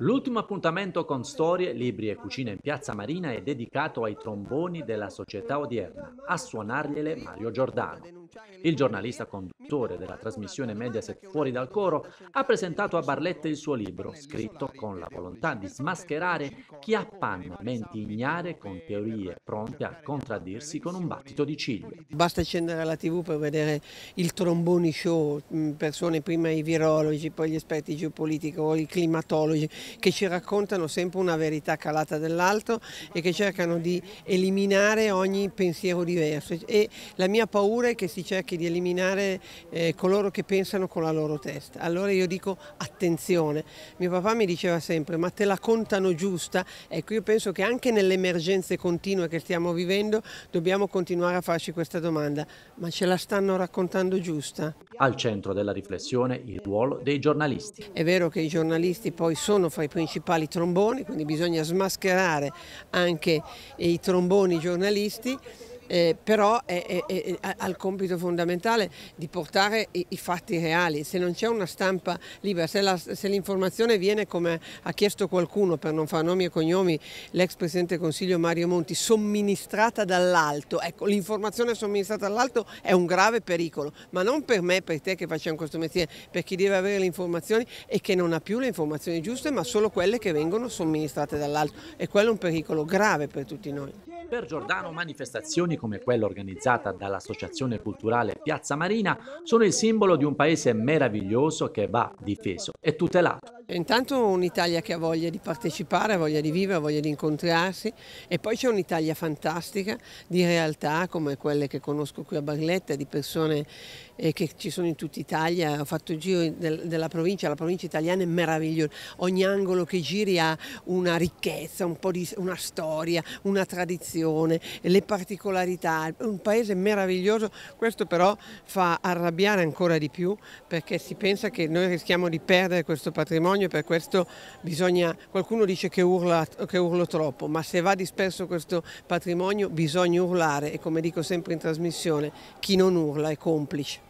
L'ultimo appuntamento con Storie, Libri e Cucina in Piazza Marina è dedicato ai tromboni della società odierna. A suonargliele Mario Giordano. Il giornalista conduttore della trasmissione Mediaset Fuori dal Coro ha presentato a Barletta il suo libro, scritto con la volontà di smascherare chi appanna menti ignare con teorie pronte a contraddirsi con un battito di ciglia. Basta scendere alla tv per vedere il tromboni show, mm, persone prima i virologi, poi gli esperti geopolitici o i climatologi che ci raccontano sempre una verità calata dell'alto e che cercano di eliminare ogni pensiero diverso. E la mia paura è che si cerchi di eliminare eh, coloro che pensano con la loro testa. Allora io dico attenzione, mio papà mi diceva sempre ma te la contano giusta, ecco io penso che anche nelle emergenze continue che stiamo vivendo dobbiamo continuare a farci questa domanda, ma ce la stanno raccontando giusta? Al centro della riflessione il ruolo dei giornalisti. È vero che i giornalisti poi sono fra i principali tromboni, quindi bisogna smascherare anche i tromboni giornalisti eh, però è, è, è, ha il compito fondamentale di portare i, i fatti reali. Se non c'è una stampa libera, se, l'informazione viene come ha chiesto qualcuno, per non fare nomi e cognomi, l'ex Presidente del Consiglio Mario Monti, somministrata dall'alto, ecco l'informazione somministrata dall'alto è un grave pericolo, ma non per me, per te che facciamo questo mestiere, per chi deve avere le informazioni e che non ha più le informazioni giuste, ma solo quelle che vengono somministrate dall'alto. E quello è un pericolo grave per tutti noi. Per Giordano manifestazioni come quella organizzata dall'Associazione Culturale Piazza Marina sono il simbolo di un paese meraviglioso che va difeso e tutelato. Intanto un'Italia che ha voglia di partecipare, ha voglia di vivere, ha voglia di incontrarsi e poi c'è un'Italia fantastica di realtà come quelle che conosco qui a Barletta, di persone eh, che ci sono in tutta Italia. Ho fatto il giro della provincia, la provincia italiana è meravigliosa, ogni angolo che giri ha una ricchezza, un di, una storia, una tradizione, le particolarità, un paese meraviglioso, questo però fa arrabbiare ancora di più perché si pensa che noi rischiamo di perdere questo patrimonio bisogno, per questo bisogna, qualcuno dice che, urla, che urlo troppo, ma se va disperso questo patrimonio bisogna urlare e come dico sempre in trasmissione, chi non urla è complice.